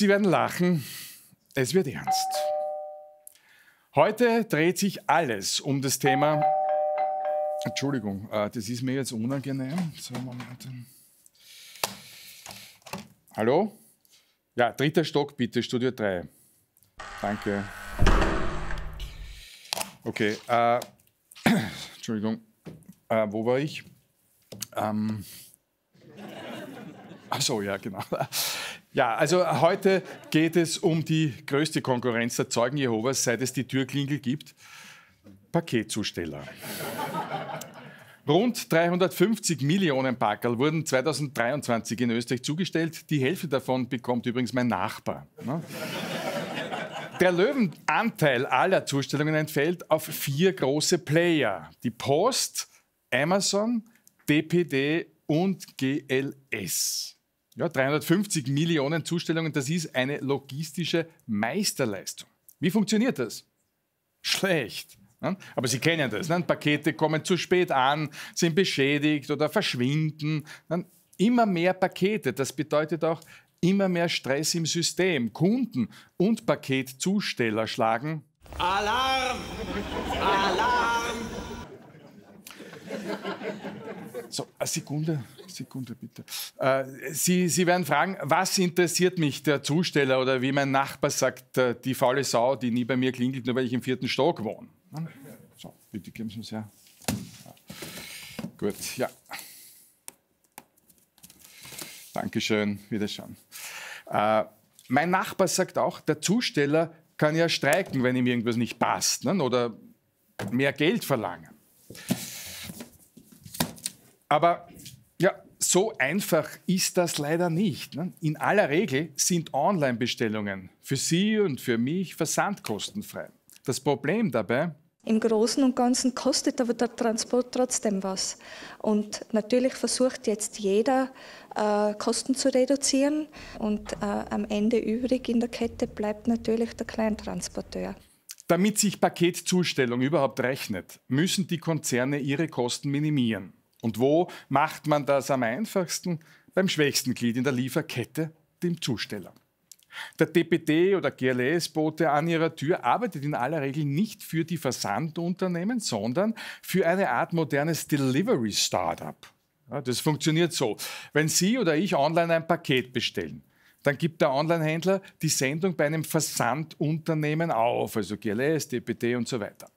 Sie werden lachen, es wird ernst. Heute dreht sich alles um das Thema. Entschuldigung, äh, das ist mir jetzt unangenehm. So, Moment. Hallo? Ja, dritter Stock bitte, Studio 3. Danke. Okay, äh, Entschuldigung, äh, wo war ich? Ähm, Ach so, ja, genau. Ja, also heute geht es um die größte Konkurrenz der Zeugen Jehovas, seit es die Türklingel gibt. Paketzusteller. Rund 350 Millionen Packerl wurden 2023 in Österreich zugestellt. Die Hälfte davon bekommt übrigens mein Nachbar. Ne? Der Löwenanteil aller Zustellungen entfällt auf vier große Player. Die Post, Amazon, DPD und GLS. Ja, 350 Millionen Zustellungen, das ist eine logistische Meisterleistung. Wie funktioniert das? Schlecht. Ne? Aber Sie kennen das. Ne? Pakete kommen zu spät an, sind beschädigt oder verschwinden. Ne? Immer mehr Pakete, das bedeutet auch immer mehr Stress im System. Kunden und Paketzusteller schlagen. Alarm! Alarm! So, eine Sekunde, Sekunde bitte. Äh, Sie, Sie werden fragen, was interessiert mich der Zusteller oder wie mein Nachbar sagt, äh, die faule Sau, die nie bei mir klingelt, nur weil ich im vierten Stock wohne. Hm? So, bitte geben Sie uns her. Gut, ja. Dankeschön, Wiederschauen. Äh, mein Nachbar sagt auch, der Zusteller kann ja streiken, wenn ihm irgendwas nicht passt ne? oder mehr Geld verlangen. Aber ja, so einfach ist das leider nicht. Ne? In aller Regel sind Online-Bestellungen für Sie und für mich versandkostenfrei. Das Problem dabei, im Großen und Ganzen kostet aber der Transport trotzdem was. Und natürlich versucht jetzt jeder, äh, Kosten zu reduzieren. Und äh, am Ende übrig in der Kette bleibt natürlich der Kleintransporteur. Damit sich Paketzustellung überhaupt rechnet, müssen die Konzerne ihre Kosten minimieren. Und wo macht man das am einfachsten? Beim schwächsten Glied in der Lieferkette, dem Zusteller. Der TPD oder GLS-Bote an ihrer Tür arbeitet in aller Regel nicht für die Versandunternehmen, sondern für eine Art modernes Delivery-Startup. Ja, das funktioniert so. Wenn Sie oder ich online ein Paket bestellen, dann gibt der Online-Händler die Sendung bei einem Versandunternehmen auf, also GLS, DPD und so weiter.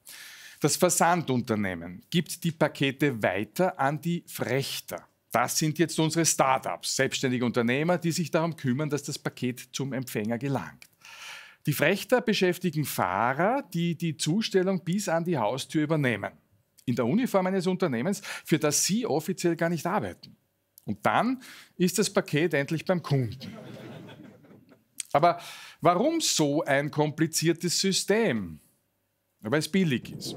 Das Versandunternehmen gibt die Pakete weiter an die Frechter. Das sind jetzt unsere Startups, selbstständige Unternehmer, die sich darum kümmern, dass das Paket zum Empfänger gelangt. Die Frechter beschäftigen Fahrer, die die Zustellung bis an die Haustür übernehmen. In der Uniform eines Unternehmens, für das sie offiziell gar nicht arbeiten. Und dann ist das Paket endlich beim Kunden. Aber warum so ein kompliziertes System? weil es billig ist.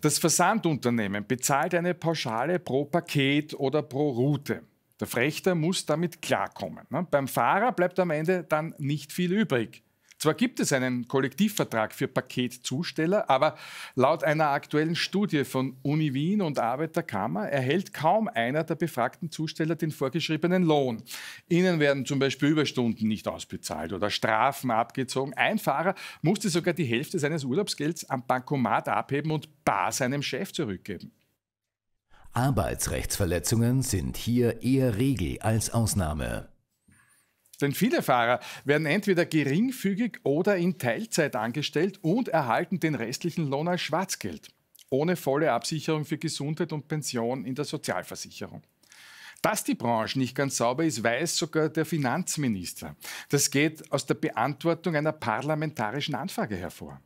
Das Versandunternehmen bezahlt eine Pauschale pro Paket oder pro Route. Der Frechter muss damit klarkommen. Ne? Beim Fahrer bleibt am Ende dann nicht viel übrig. Zwar gibt es einen Kollektivvertrag für Paketzusteller, aber laut einer aktuellen Studie von Uni Wien und Arbeiterkammer erhält kaum einer der befragten Zusteller den vorgeschriebenen Lohn. Ihnen werden zum Beispiel Überstunden nicht ausbezahlt oder Strafen abgezogen. Ein Fahrer musste sogar die Hälfte seines Urlaubsgelds am Bankomat abheben und bar seinem Chef zurückgeben. Arbeitsrechtsverletzungen sind hier eher Regel als Ausnahme. Denn viele Fahrer werden entweder geringfügig oder in Teilzeit angestellt und erhalten den restlichen Lohn als Schwarzgeld, ohne volle Absicherung für Gesundheit und Pension in der Sozialversicherung. Dass die Branche nicht ganz sauber ist, weiß sogar der Finanzminister. Das geht aus der Beantwortung einer parlamentarischen Anfrage hervor.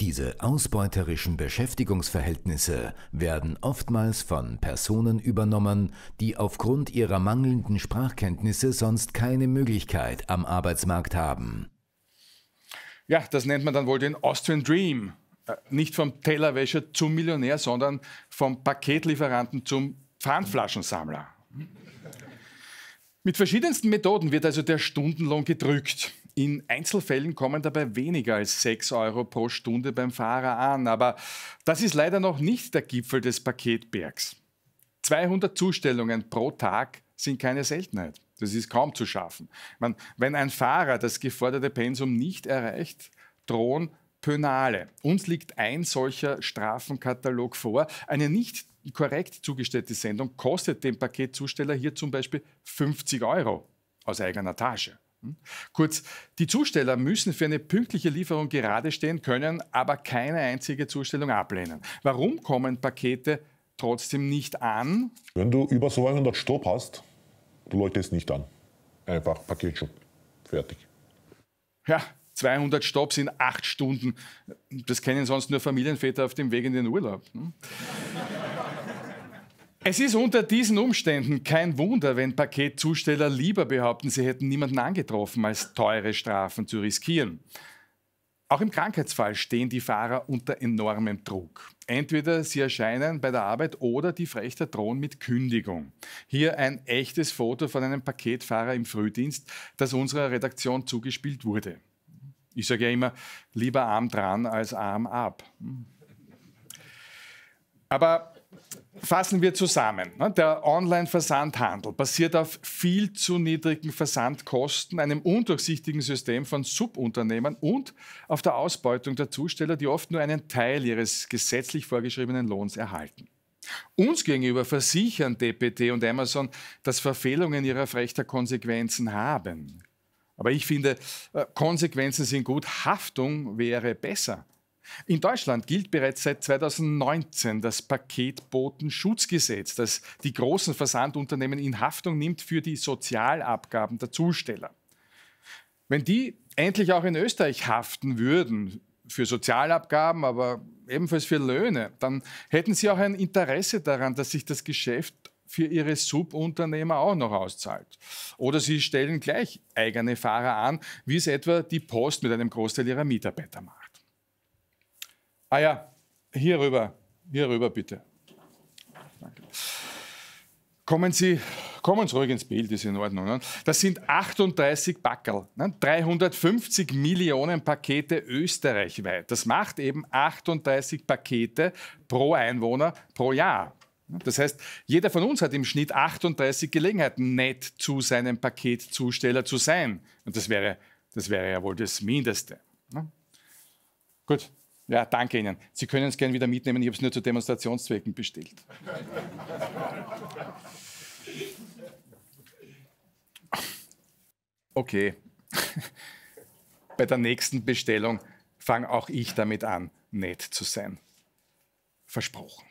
Diese ausbeuterischen Beschäftigungsverhältnisse werden oftmals von Personen übernommen, die aufgrund ihrer mangelnden Sprachkenntnisse sonst keine Möglichkeit am Arbeitsmarkt haben. Ja, das nennt man dann wohl den Austrian Dream. Äh, nicht vom Tellerwäscher zum Millionär, sondern vom Paketlieferanten zum Pfandflaschensammler. Mit verschiedensten Methoden wird also der Stundenlohn gedrückt. In Einzelfällen kommen dabei weniger als 6 Euro pro Stunde beim Fahrer an, aber das ist leider noch nicht der Gipfel des Paketbergs. 200 Zustellungen pro Tag sind keine Seltenheit. Das ist kaum zu schaffen. Man, wenn ein Fahrer das geforderte Pensum nicht erreicht, drohen Pönale. Uns liegt ein solcher Strafenkatalog vor. Eine nicht korrekt zugestellte Sendung kostet dem Paketzusteller hier zum Beispiel 50 Euro aus eigener Tasche. Hm? Kurz, die Zusteller müssen für eine pünktliche Lieferung gerade stehen können, aber keine einzige Zustellung ablehnen. Warum kommen Pakete trotzdem nicht an? Wenn du über 200 Stopp hast, du läutest nicht an. Einfach Paketschub. Fertig. Ja, 200 Stopps in acht Stunden. Das kennen sonst nur Familienväter auf dem Weg in den Urlaub. Hm? Es ist unter diesen Umständen kein Wunder, wenn Paketzusteller lieber behaupten, sie hätten niemanden angetroffen, als teure Strafen zu riskieren. Auch im Krankheitsfall stehen die Fahrer unter enormem Druck. Entweder sie erscheinen bei der Arbeit oder die Frechter drohen mit Kündigung. Hier ein echtes Foto von einem Paketfahrer im Frühdienst, das unserer Redaktion zugespielt wurde. Ich sage ja immer, lieber Arm dran als Arm ab. Aber Fassen wir zusammen. Ne? Der Online-Versandhandel basiert auf viel zu niedrigen Versandkosten, einem undurchsichtigen System von Subunternehmern und auf der Ausbeutung der Zusteller, die oft nur einen Teil ihres gesetzlich vorgeschriebenen Lohns erhalten. Uns gegenüber versichern DPT und Amazon, dass Verfehlungen ihrer Frechter Konsequenzen haben. Aber ich finde, äh, Konsequenzen sind gut, Haftung wäre besser. In Deutschland gilt bereits seit 2019 das Paketbotenschutzgesetz, das die großen Versandunternehmen in Haftung nimmt für die Sozialabgaben der Zusteller. Wenn die endlich auch in Österreich haften würden, für Sozialabgaben, aber ebenfalls für Löhne, dann hätten sie auch ein Interesse daran, dass sich das Geschäft für ihre Subunternehmer auch noch auszahlt. Oder sie stellen gleich eigene Fahrer an, wie es etwa die Post mit einem Großteil ihrer Mitarbeiter macht. Ah ja, hier rüber, hier rüber bitte. Danke. Kommen Sie, kommen Sie ruhig ins Bild, ist in Ordnung. Ne? Das sind 38 Backerl, ne? 350 Millionen Pakete österreichweit. Das macht eben 38 Pakete pro Einwohner pro Jahr. Das heißt, jeder von uns hat im Schnitt 38 Gelegenheiten, nett zu seinem Paketzusteller zu sein. Und das wäre, das wäre ja wohl das Mindeste. Ne? Gut, ja, danke Ihnen. Sie können es gerne wieder mitnehmen, ich habe es nur zu Demonstrationszwecken bestellt. Okay, bei der nächsten Bestellung fange auch ich damit an, nett zu sein. Versprochen.